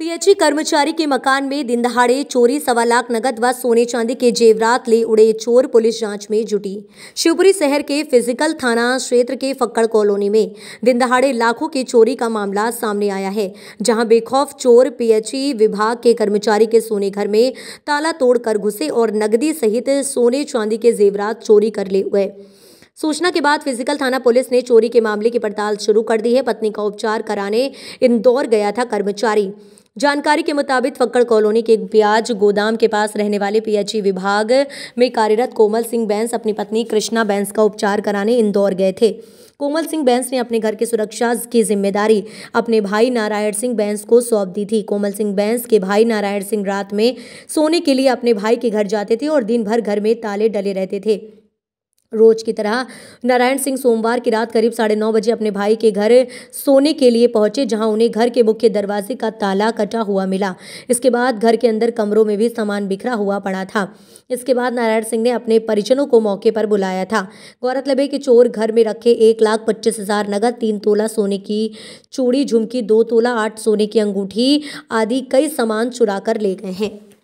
PHE कर्मचारी के मकान में दिन दहाड़े चोरी सवा लाख नगद व सोने चांदी के जेवरात ले उड़े चोर पुलिस जांच में जुटी शिवपुरी शहर के फिजिकल थाना क्षेत्र के फक्कड़ कॉलोनी में दिन दहाड़े लाखों की चोरी का मामला सामने आया है जहां बेखौफ चोर पीएचई विभाग के कर्मचारी के सोने घर में ताला तोड़कर घुसे और नकदी सहित सोने चांदी के जेवरात चोरी कर ले गए सूचना के बाद फिजिकल थाना पुलिस ने चोरी के मामले की पड़ताल शुरू कर दी है पत्नी का उपचार कराने इंदौर गया था कर्मचारी जानकारी के मुताबिक फक्कड़ कॉलोनी के एक प्याज गोदाम के पास रहने वाले पीएचई विभाग में कार्यरत कोमल सिंह बैंस अपनी पत्नी कृष्णा बैंस का उपचार कराने इंदौर गए थे कोमल सिंह बैंस ने अपने घर की सुरक्षा की जिम्मेदारी अपने भाई नारायण सिंह बैंस को सौंप दी थी कोमल सिंह बैंस के भाई नारायण सिंह रात में सोने के लिए अपने भाई के घर जाते थे और दिन भर घर में ताले डले रहते थे रोज की तरह नारायण सिंह सोमवार की रात करीब साढ़े नौ बजे अपने भाई के घर सोने के लिए पहुंचे जहां उन्हें घर के मुख्य दरवाजे का ताला कटा हुआ मिला इसके बाद घर के अंदर कमरों में भी सामान बिखरा हुआ पड़ा था इसके बाद नारायण सिंह ने अपने परिजनों को मौके पर बुलाया था गौरतलब है कि चोर घर में रखे एक लाख पच्चीस हजार नगद तीन तोला सोने की चूड़ी झुमकी दो तोला आठ सोने की अंगूठी आदि कई सामान चुरा कर ले गए हैं